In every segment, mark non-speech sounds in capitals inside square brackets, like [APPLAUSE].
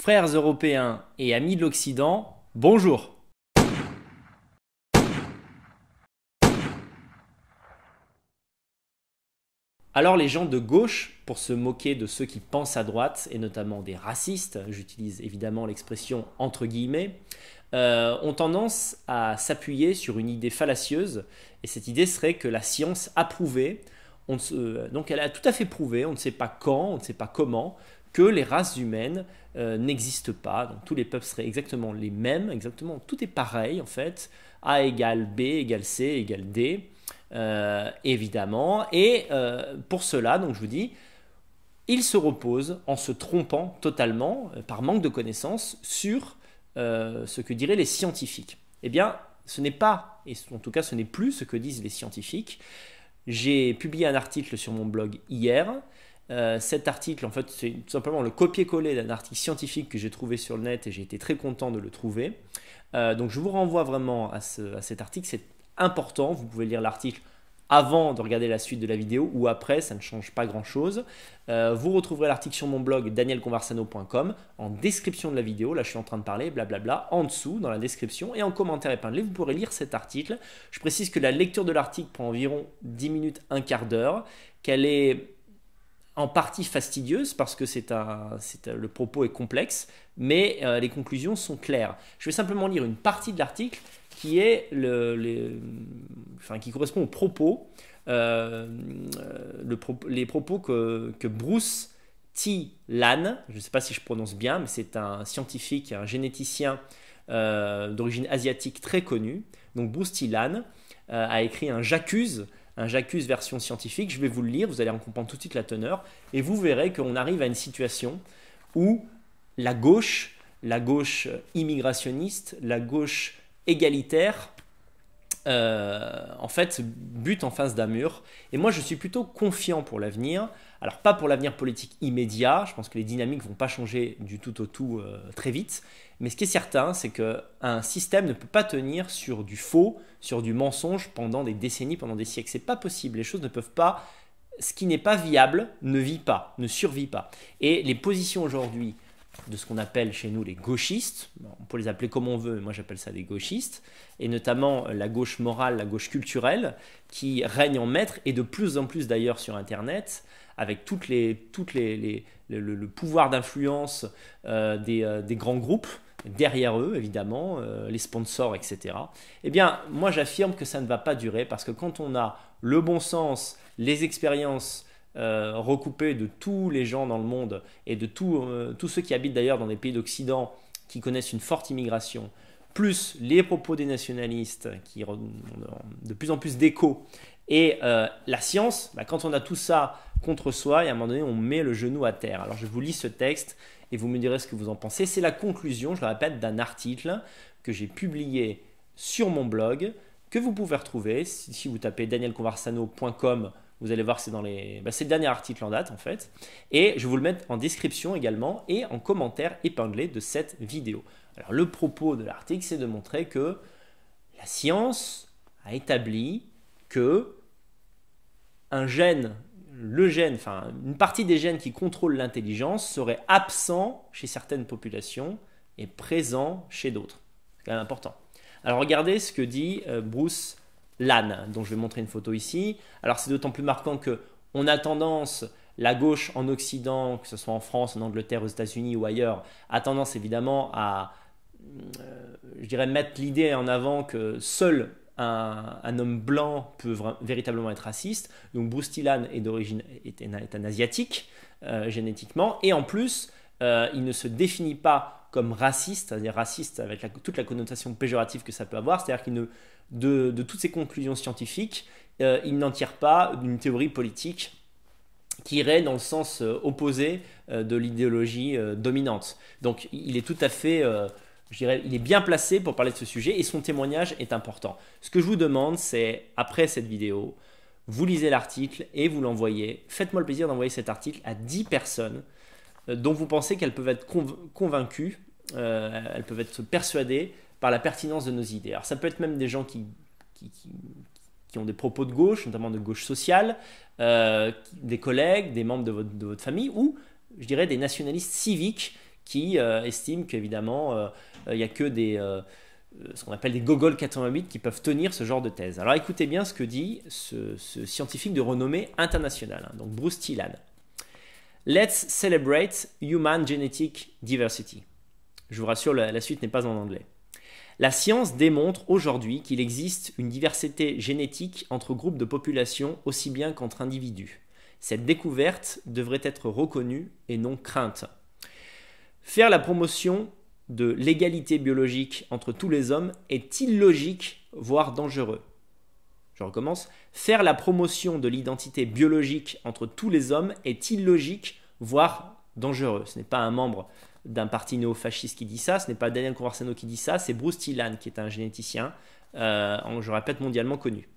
Frères européens et amis de l'Occident, bonjour Alors les gens de gauche, pour se moquer de ceux qui pensent à droite, et notamment des racistes, j'utilise évidemment l'expression entre guillemets, euh, ont tendance à s'appuyer sur une idée fallacieuse, et cette idée serait que la science a prouvé, euh, donc elle a tout à fait prouvé, on ne sait pas quand, on ne sait pas comment, que les races humaines euh, n'existent pas, donc tous les peuples seraient exactement les mêmes, exactement, tout est pareil en fait, A égale B égale C égale D, euh, évidemment, et euh, pour cela, donc je vous dis, ils se reposent en se trompant totalement, par manque de connaissances, sur ce que diraient les scientifiques. Eh bien, ce n'est pas, et en tout cas ce n'est plus ce que disent les scientifiques. J'ai publié un article sur mon blog hier euh, cet article, en fait, c'est tout simplement le copier-coller d'un article scientifique que j'ai trouvé sur le net et j'ai été très content de le trouver. Euh, donc je vous renvoie vraiment à, cet article, c'est important, vous pouvez lire l'article avant de regarder la suite de la vidéo ou après, ça ne change pas grand-chose. Euh, vous retrouverez l'article sur mon blog danielconversano.com en description de la vidéo, là je suis en train de parler, blablabla, en dessous dans la description et en commentaire épinglé, vous pourrez lire cet article. Je précise que la lecture de l'article prend environ 10 minutes, un quart d'heure, qu'elle est en partie fastidieuse parce que c'est le propos est complexe, mais euh, les conclusions sont claires. Je vais simplement lire une partie de l'article qui est le, enfin, qui correspond aux propos, euh, euh, les propos que, Bruce T. Lan, je ne sais pas si je prononce bien, mais c'est un scientifique, un généticien d'origine asiatique très connu. Donc Bruce T. Lan a écrit un J'accuse un j'accuse version scientifique, je vais vous le lire, vous allez en comprendre tout de suite la teneur, et vous verrez qu'on arrive à une situation où la gauche, la gauche immigrationniste, la gauche égalitaire, euh, en fait, but en face d'un mur. Et moi, je suis plutôt confiant pour l'avenir. Alors, pas pour l'avenir politique immédiat, je pense que les dynamiques vont pas changer du tout au tout euh, très vite. Mais ce qui est certain, c'est qu'un système ne peut pas tenir sur du faux, sur du mensonge pendant des décennies, pendant des siècles. Ce n'est pas possible. Les choses ne peuvent pas. Ce qui n'est pas viable ne vit pas, ne survit pas. Et les positions aujourd'hui de ce qu'on appelle chez nous les gauchistes, on peut les appeler comme on veut, moi j'appelle ça des gauchistes, et notamment euh, la gauche morale, la gauche culturelle, qui règne en maître, et de plus en plus d'ailleurs sur Internet, avec toutes les, toutes les, le, pouvoir d'influence euh, euh, des, grands groupes, derrière eux évidemment, les sponsors, etc. Eh bien, moi j'affirme que ça ne va pas durer, parce que quand on a le bon sens, les expériences, euh, recoupé de tous les gens dans le monde et de euh, tous ceux qui habitent d'ailleurs dans des pays d'Occident qui connaissent une forte immigration, plus les propos des nationalistes qui ont de plus en plus d'écho, et euh, la science, bah, quand on a tout ça contre soi, et à un moment donné, on met le genou à terre. Alors je vous lis ce texte et vous me direz ce que vous en pensez. C'est la conclusion, je le répète, d'un article que j'ai publié sur mon blog, que vous pouvez retrouver si vous tapez danielconversano.com vous allez voir, c'est dans les. Bah, le dernier article en date en fait. Et je vais vous le mettre en description également et en commentaire épinglé de cette vidéo. Alors le propos de l'article, c'est de montrer que la science a établi que un gène, le gène, enfin une partie des gènes qui contrôlent l'intelligence serait absent chez certaines populations et présent chez d'autres. C'est quand même important. Alors regardez ce que dit euh, Bruce l'âne, hein, dont je vais montrer une photo ici. Alors c'est d'autant plus marquant que on a tendance, la gauche en Occident, que ce soit en France, en Angleterre, aux États-Unis ou ailleurs, a tendance évidemment à, euh, je dirais, mettre l'idée en avant que seul un, homme blanc peut véritablement être raciste. Donc Boustilan est d'origine est, un asiatique euh, génétiquement, et en plus, euh, il ne se définit pas comme raciste, c'est-à-dire raciste avec toute la connotation péjorative que ça peut avoir, c'est-à-dire qu'il de, toutes ces conclusions scientifiques, euh, il n'en tire pas d'une théorie politique qui irait dans le sens euh, opposé euh, de l'idéologie dominante. Donc il est tout à fait, je dirais, il est bien placé pour parler de ce sujet et son témoignage est important. Ce que je vous demande, c'est après cette vidéo, vous lisez l'article et vous l'envoyez. Faites-moi le plaisir d'envoyer cet article à 10 personnes euh, dont vous pensez qu'elles peuvent être convaincues, euh, elles peuvent être persuadées par la pertinence de nos idées. Alors ça peut être même des gens qui, qui, ont des propos de gauche, notamment de gauche sociale, euh, des collègues, des membres de votre, de votre, famille, ou je dirais des nationalistes civiques qui estiment qu'évidemment il n'y a que des... ce qu'on appelle des gogol 88 qui peuvent tenir ce genre de thèse. Alors écoutez bien ce que dit ce, scientifique de renommée internationale, hein, donc Bruce Tillan. Let's celebrate human genetic diversity. Je vous rassure, la, suite n'est pas en anglais. La science démontre aujourd'hui qu'il existe une diversité génétique entre groupes de populations aussi bien qu'entre individus. Cette découverte devrait être reconnue et non crainte. Faire la promotion de l'égalité biologique entre tous les hommes est illogique, voire dangereux. Je recommence. Faire la promotion de l'identité biologique entre tous les hommes est illogique, voire dangereux. Ce n'est pas un membre d'un parti néo-fasciste qui dit ça, ce n'est pas Daniel Conversano qui dit ça, c'est Bruce Tillan qui est un généticien, euh, je répète, mondialement connu.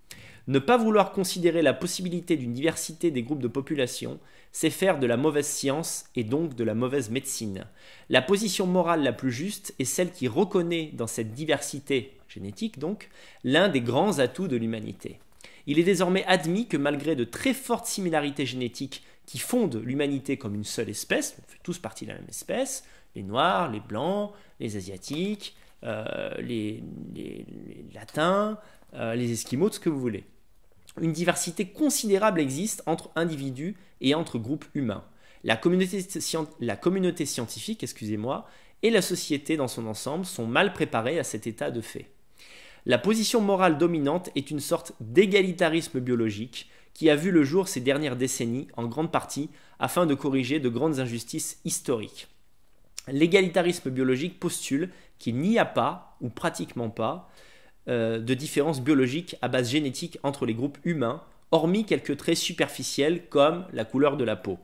Ne pas vouloir considérer la possibilité d'une diversité des groupes de population, c'est faire de la mauvaise science et donc de la mauvaise médecine. La position morale la plus juste est celle qui reconnaît dans cette diversité génétique donc l'un des grands atouts de l'humanité. Il est désormais admis que malgré de très fortes similarités génétiques qui fondent l'humanité comme une seule espèce, on fait tous partie de la même espèce, les Noirs, les Blancs, les Asiatiques, euh, les, Latins, euh, les Esquimaux, tout ce que vous voulez. Une diversité considérable existe entre individus et entre groupes humains. La communauté, scientifique, excusez-moi, et la société dans son ensemble sont mal préparés à cet état de fait. La position morale dominante est une sorte d'égalitarisme biologique qui a vu le jour ces dernières décennies, en grande partie, afin de corriger de grandes injustices historiques. L'égalitarisme biologique postule qu'il n'y a pas, ou pratiquement pas, euh, de différences biologiques à base génétique entre les groupes humains, hormis quelques traits superficiels comme la couleur de la peau.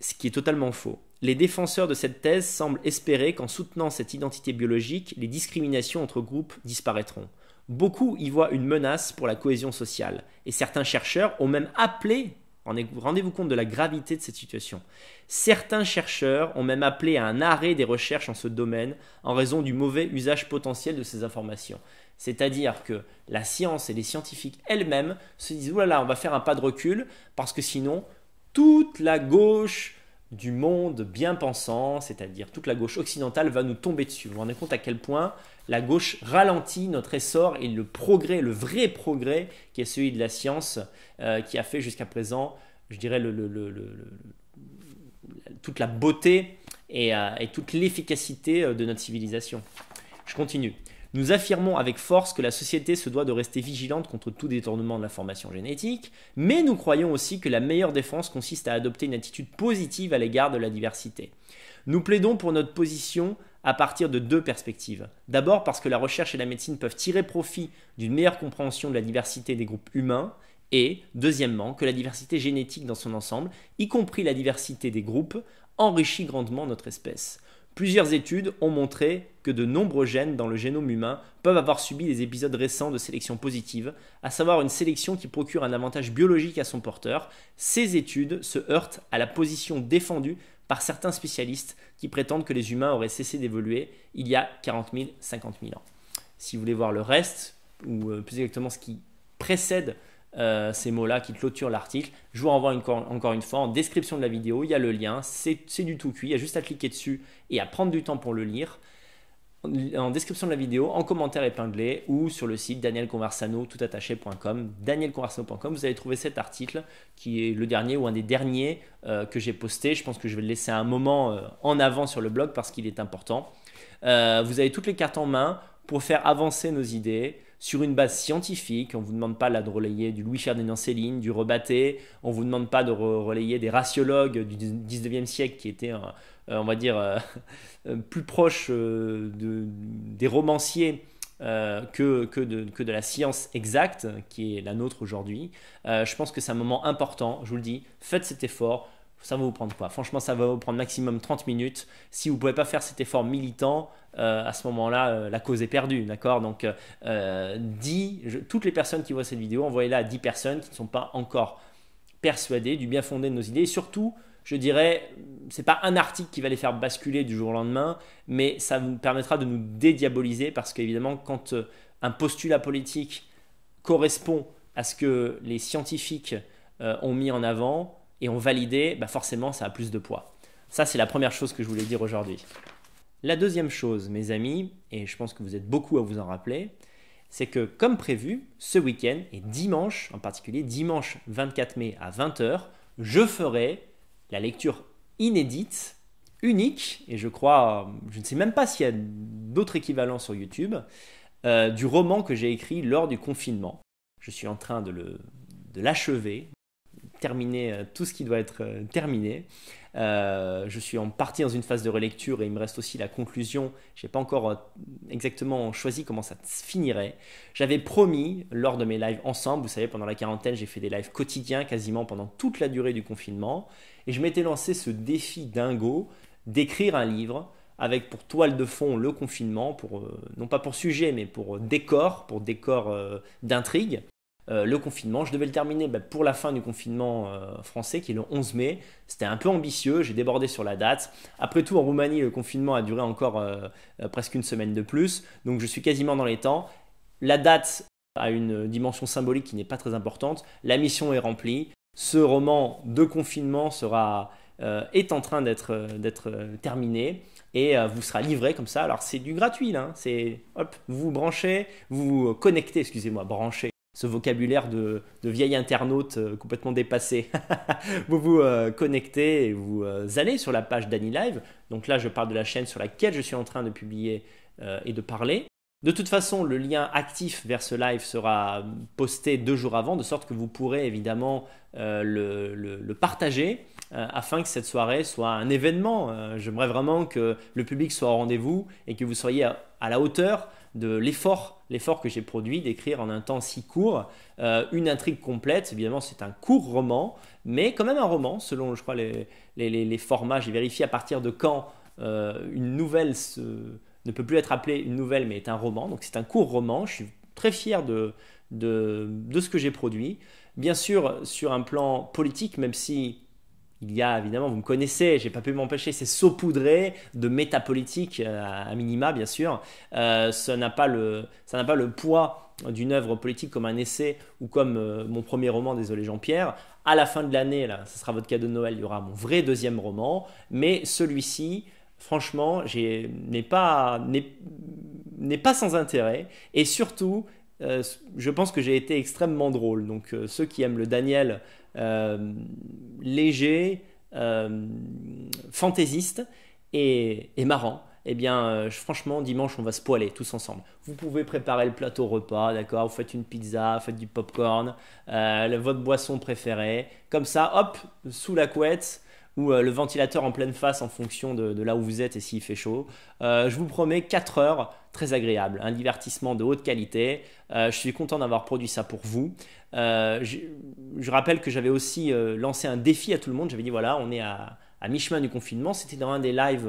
Ce qui est totalement faux. Les défenseurs de cette thèse semblent espérer qu'en soutenant cette identité biologique, les discriminations entre groupes disparaîtront. Beaucoup y voient une menace pour la cohésion sociale, et certains chercheurs ont même appelé, rendez-vous compte de la gravité de cette situation, certains chercheurs ont même appelé à un arrêt des recherches en ce domaine en raison du mauvais usage potentiel de ces informations. C'est-à-dire que la science et les scientifiques elles-mêmes se disent, voilà, on va faire un pas de recul, parce que sinon, toute la gauche, du monde bien pensant, c'est-à-dire toute la gauche occidentale va nous tomber dessus. Vous vous rendez compte à quel point la gauche ralentit notre essor et le progrès, le vrai progrès qui est celui de la science, euh, qui a fait jusqu'à présent, je dirais, toute la beauté et euh, toute l'efficacité euh, de notre civilisation. Je continue. Nous affirmons avec force que la société se doit de rester vigilante contre tout détournement de l'information génétique, mais nous croyons aussi que la meilleure défense consiste à adopter une attitude positive à l'égard de la diversité. Nous plaidons pour notre position à partir de deux perspectives. D'abord parce que la recherche et la médecine peuvent tirer profit d'une meilleure compréhension de la diversité des groupes humains, et deuxièmement que la diversité génétique dans son ensemble, y compris la diversité des groupes, enrichit grandement notre espèce. Plusieurs études ont montré que de nombreux gènes dans le génome humain peuvent avoir subi des épisodes récents de sélection positive, à savoir une sélection qui procure un avantage biologique à son porteur. Ces études se heurtent à la position défendue par certains spécialistes qui prétendent que les humains auraient cessé d'évoluer il y a 40 000, 50 000 ans. Si vous voulez voir le reste, ou euh, plus exactement ce qui précède euh, ces mots-là qui clôturent l'article. Je vous renvoie encore une fois en description de la vidéo, il y a le lien, c'est du tout cuit, il y a juste à cliquer dessus et à prendre du temps pour le lire. En description de la vidéo, en commentaire épinglé ou sur le site danielconversano.com. danielconversano.com, vous allez trouver cet article qui est le dernier ou un des derniers euh, que j'ai posté. Je pense que je vais le laisser un moment euh, en avant sur le blog parce qu'il est important. vous avez toutes les cartes en main pour faire avancer nos idées, sur une base scientifique. On ne vous demande pas de relayer du Louis Ferdinand Céline, du Rebatté. On ne vous demande pas de relayer des raciologues du 19e siècle qui étaient, euh, euh, on va dire, euh, [LAUGHS] plus proches des romanciers. Que, de, que, de, la science exacte qui est la nôtre aujourd'hui. je pense que c'est un moment important, je vous le dis, faites cet effort, ça va vous prendre quoi Franchement, ça va vous prendre maximum 30 minutes. Si vous ne pouvez pas faire cet effort militant, euh, à ce moment-là, euh, la cause est perdue, d'accord Donc, euh, toutes les personnes qui voient cette vidéo, envoyez-la à 10 personnes qui ne sont pas encore persuadées du bien fondé de nos idées. Et surtout, je dirais, c'est pas un article qui va les faire basculer du jour au lendemain, mais ça vous permettra de nous dédiaboliser parce qu'évidemment, quand un postulat politique correspond à ce que les scientifiques ont mis en avant, et ont validé, bah forcément ça a plus de poids. Ça c'est la première chose que je voulais dire aujourd'hui. La deuxième chose, mes amis, et je pense que vous êtes beaucoup à vous en rappeler, c'est que comme prévu, ce week-end et dimanche en particulier, dimanche 24 mai à 20h, je ferai la lecture inédite, unique, et je crois, je ne sais même pas s'il y a d'autres équivalents sur YouTube, euh, du roman que j'ai écrit lors du confinement. Je suis en train de l'achever, terminé euh, tout ce qui doit être euh, terminé. Euh, je suis en partie dans une phase de relecture et il me reste aussi la conclusion. Je n'ai pas encore exactement choisi comment ça se finirait. J'avais promis lors de mes lives ensemble, vous savez, pendant la quarantaine, j'ai fait des lives quotidiens quasiment pendant toute la durée du confinement. Et je m'étais lancé ce défi dingo d'écrire un livre avec pour toile de fond le confinement, pour, non pas pour sujet, mais pour décor, pour décor d'intrigue. Euh, le confinement. Je devais le terminer bah, pour la fin du confinement euh, français, qui est le 11 mai. C'était un peu ambitieux, j'ai débordé sur la date. Après tout, en Roumanie, le confinement a duré encore euh, presque une semaine de plus, donc je suis quasiment dans les temps. La date a une dimension symbolique qui n'est pas très importante. La mission est remplie. Ce roman de confinement sera, est en train d'être terminé et vous sera livré comme ça. Alors c'est du gratuit, là. Hein. c'est hop, vous branchez, vous connectez, excusez-moi, branchez ce vocabulaire de, de vieil internaute euh, complètement dépassé. [LAUGHS] vous vous euh, connectez et vous euh, allez sur la page d'Annie Live. Donc là, je parle de la chaîne sur laquelle je suis en train de publier et de parler. De toute façon, le lien actif vers ce live sera posté deux jours avant, de sorte que vous pourrez évidemment le, partager euh, afin que cette soirée soit un événement. Euh, j'aimerais vraiment que le public soit au rendez-vous et que vous soyez à, la hauteur de l'effort, l'effort que j'ai produit d'écrire en un temps si court euh, une intrigue complète. Évidemment, c'est un court roman, mais quand même un roman, selon, je crois, les, formats. J'ai vérifié à partir de quand une nouvelle ne peut plus être appelée une nouvelle, mais est un roman. Donc c'est un court roman. Je suis très fier de ce que j'ai produit. Bien sûr, sur un plan politique, même si il y a évidemment, vous me connaissez, j'ai pas pu m'empêcher, c'est saupoudré de métapolitique euh, à minima bien sûr. Euh, ça n'a pas le, ça n'a pas le poids d'une œuvre politique comme un essai ou comme euh, mon premier roman, désolé Jean-Pierre. À la fin de l'année, là, ce sera votre cadeau de Noël, il y aura mon vrai deuxième roman, mais celui-ci, franchement, n'est pas, n'est pas sans intérêt et surtout. je pense que j'ai été extrêmement drôle. Donc, ceux qui aiment le Daniel euh, léger, euh, fantaisiste et, marrant eh bien, euh, franchement, dimanche, on va se poiler tous ensemble. Vous pouvez préparer le plateau repas, d'accord Vous faites une pizza, faites du popcorn, euh, votre boisson préférée. Comme ça, hop, sous la couette, ou euh, le ventilateur en pleine face en fonction de, là où vous êtes et s'il fait chaud. Euh, je vous promets 4 heures très agréables, un divertissement de haute qualité. Euh, je suis content d'avoir produit ça pour vous. je, rappelle que j'avais aussi lancé un défi à tout le monde. J'avais dit voilà, on est à, mi-chemin du confinement. C'était dans un des lives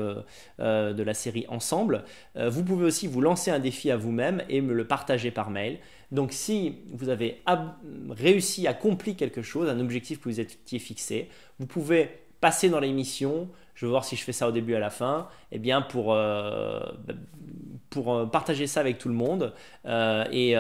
de la série Ensemble. vous pouvez aussi vous lancer un défi à vous-même et me le partager par mail. Donc si vous avez réussi, à accomplir quelque chose, un objectif que vous étiez fixé, vous pouvez passer dans l'émission. Je vais voir si je fais ça au début à la fin. eh bien pour euh, pour euh, partager ça avec tout le monde euh, et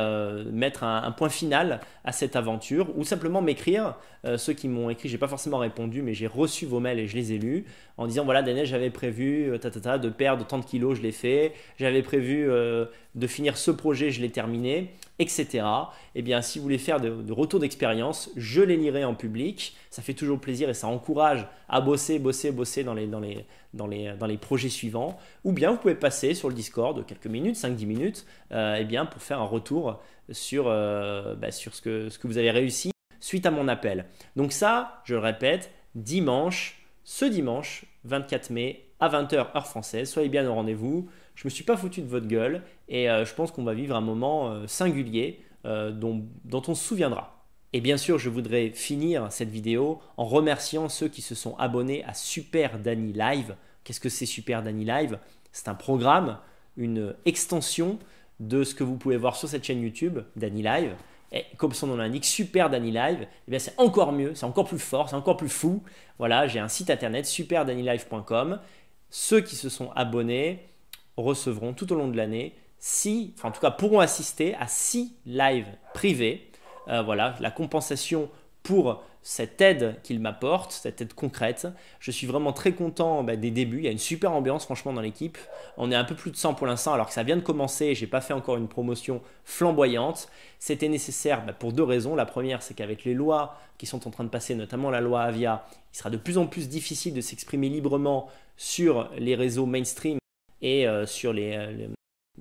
mettre un, point final à cette aventure ou simplement m'écrire ceux qui m'ont écrit. J'ai pas forcément répondu, mais j'ai reçu vos mails et je les ai lus en disant voilà Daniel j'avais prévu ta, de perdre tant de kilos, je l'ai fait. J'avais prévu de finir ce projet, je l'ai terminé, etc eh bien, si vous voulez faire de, retours retour d'expérience, je les lirai en public. Ça fait toujours plaisir et ça encourage à bosser, bosser, bosser dans les, projets suivants. Ou bien, vous pouvez passer sur le Discord quelques minutes, 5-10 minutes, euh, eh bien, pour faire un retour sur, euh, bah, ce, que, vous avez réussi suite à mon appel. Donc ça, je le répète, dimanche, ce dimanche, 24 mai, à 20h heure française. Soyez bien au rendez-vous. Je ne me suis pas foutu de votre gueule et euh, je pense qu'on va vivre un moment singulier euh, dont, on se souviendra. Et bien sûr, je voudrais finir cette vidéo en remerciant ceux qui se sont abonnés à Super Danny Live. Qu'est-ce que c'est Super Danny Live C'est un programme, une extension de ce que vous pouvez voir sur cette chaîne YouTube, Danny Live. Et comme son nom l'indique, Super Danny Live, eh bien c'est encore mieux, c'est encore plus fort, c'est encore plus fou. Voilà, j'ai un site internet, superdannylive.com. Ceux qui se sont abonnés recevront tout au long de l'année si, en tout cas pourront assister à 6 lives privés. Euh, voilà, la compensation pour cette aide qu'il m'apporte, cette aide concrète. Je suis vraiment très content bah, des débuts. Il y a une super ambiance, franchement, dans l'équipe. On est un peu plus de 100 pour l'instant, alors que ça vient de commencer. J'ai pas fait encore une promotion flamboyante. C'était nécessaire bah, pour deux raisons. La première, c'est qu'avec les lois qui sont en train de passer, notamment la loi Avia, il sera de plus en plus difficile de s'exprimer librement sur les réseaux mainstream et euh, sur les euh,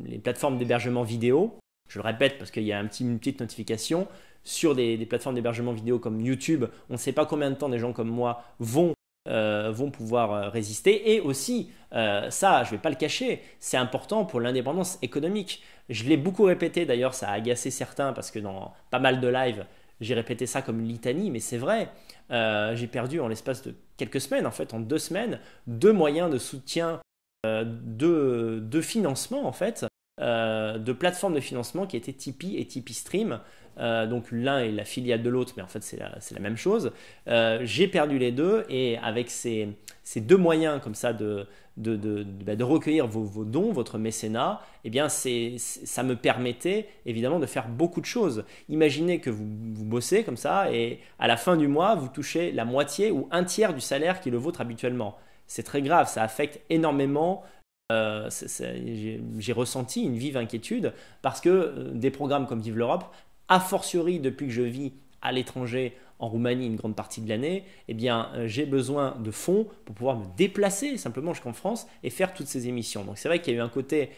les plateformes d'hébergement vidéo, je le répète parce qu'il y a un petit, une petite notification, sur des, plateformes d'hébergement vidéo comme YouTube, on ne sait pas combien de temps des gens comme moi vont, euh, vont pouvoir euh, résister. Et aussi, euh, ça, je ne vais pas le cacher, c'est important pour l'indépendance économique. Je l'ai beaucoup répété, d'ailleurs ça a agacé certains parce que dans pas mal de lives, j'ai répété ça comme litanie, mais c'est vrai, j'ai perdu en l'espace de quelques semaines, en fait en deux semaines, deux moyens de soutien euh, de, financement en fait, euh, de plateformes de financement qui étaient Tipeee et Tipeee Stream. Euh, donc l'un est la filiale de l'autre, mais en fait c'est la, même chose. J'ai perdu les deux et avec ces, deux moyens comme ça de, bah, recueillir vos, dons, votre mécénat, eh bien ça me permettait évidemment de faire beaucoup de choses. Imaginez que vous, vous, bossez comme ça et à la fin du mois, vous touchez la moitié ou un tiers du salaire qui est le vôtre habituellement c'est très grave, ça affecte énormément euh, j'ai ressenti une vive inquiétude parce que euh, des programmes comme Vive l'Europe, a fortiori depuis que je vis à l'étranger, en Roumanie une grande partie de l'année, eh bien euh, j'ai besoin de fonds pour pouvoir me déplacer simplement jusqu'en France et faire toutes ces émissions. Donc c'est vrai qu'il y a eu un côté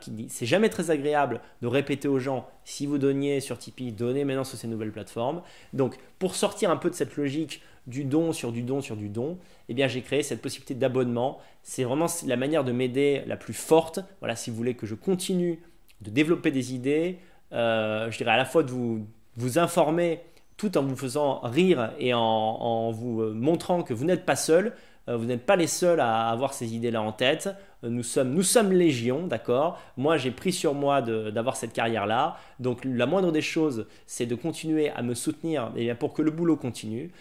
qui dit c'est jamais très agréable de répéter aux gens si vous donniez sur Tipeee, donnez maintenant sur ces nouvelles plateformes. Donc pour sortir un peu de cette logique du don sur du don sur du don, eh bien j'ai créé cette possibilité d'abonnement. C'est vraiment la manière de m'aider la plus forte. Voilà, si vous voulez que je continue de développer des idées, euh, je dirais à la fois de vous, vous informer tout en vous faisant rire et en, vous euh, montrant que vous n'êtes pas seul. Euh, vous n'êtes pas les seuls à avoir ces idées-là en tête. nous sommes, nous sommes légion, d'accord Moi, j'ai pris sur moi d'avoir cette carrière-là. Donc, la moindre des choses, c'est de continuer à me soutenir et eh pour que le boulot continue.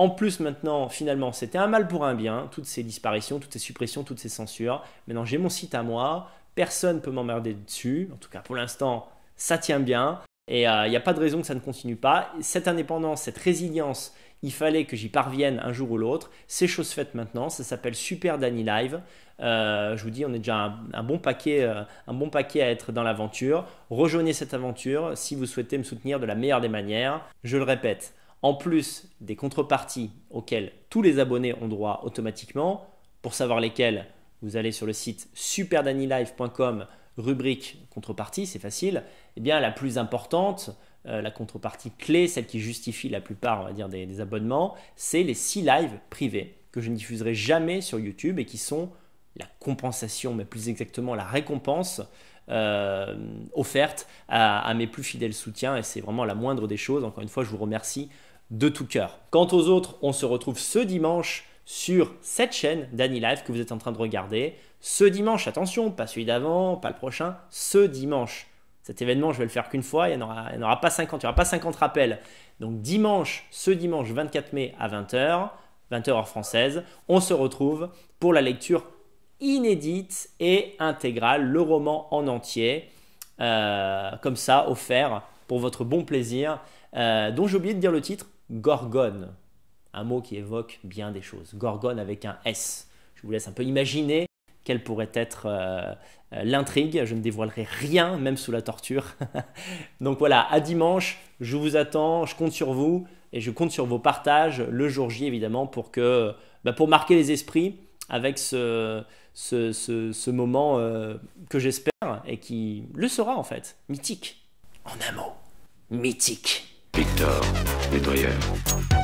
En plus, maintenant, finalement, c'était un mal pour un bien, toutes ces disparitions, toutes ces suppressions, toutes ces censures. Maintenant, j'ai mon site à moi, personne ne peut m'emmerder dessus, en tout cas pour l'instant, ça tient bien, et il euh, n'y a pas de raison que ça ne continue pas. Cette indépendance, cette résilience, il fallait que j'y parvienne un jour ou l'autre. C'est chose faite maintenant, ça s'appelle Super Danny Live. Euh, je vous dis, on est déjà un, bon paquet, euh, un bon paquet à être dans l'aventure. Rejoignez cette aventure si vous souhaitez me soutenir de la meilleure des manières. Je le répète, en plus des contreparties auxquelles tous les abonnés ont droit automatiquement. Pour savoir lesquelles, vous allez sur le site superdanylive.com, rubrique contrepartie, c'est facile. Eh bien, la plus importante, euh, la contrepartie clé, celle qui justifie la plupart on va dire, des, abonnements, c'est les six lives privés que je ne diffuserai jamais sur YouTube et qui sont la compensation, mais plus exactement la récompense euh, offerte à, à, mes plus fidèles soutiens. Et c'est vraiment la moindre des choses. Encore une fois, je vous remercie de tout cœur. Quant aux autres, on se retrouve ce dimanche sur cette chaîne d'Annie Live que vous êtes en train de regarder. Ce dimanche, attention, pas celui d'avant, pas le prochain, ce dimanche. Cet événement, je vais le faire qu'une fois, il n'y en, aura pas 50, il n'y aura pas 50 rappels. Donc dimanche, ce dimanche 24 mai à 20h, 20h heure française, on se retrouve pour la lecture inédite et intégrale, le roman en entier, euh, comme ça, offert pour votre bon plaisir, euh, dont j'ai oublié de dire le titre, gorgone, un mot qui évoque bien des choses. Gorgone avec un S. Je vous laisse un peu imaginer quelle pourrait être euh, euh, l'intrigue. Je ne dévoilerai rien, même sous la torture. [LAUGHS] Donc voilà, à dimanche, je vous attends, je compte sur vous et je compte sur vos partages le jour J évidemment pour que, bah, pour marquer les esprits avec ce, ce, moment euh, que j'espère et qui le sera en fait, mythique. En un mot, mythique. Victor Nettoyeur.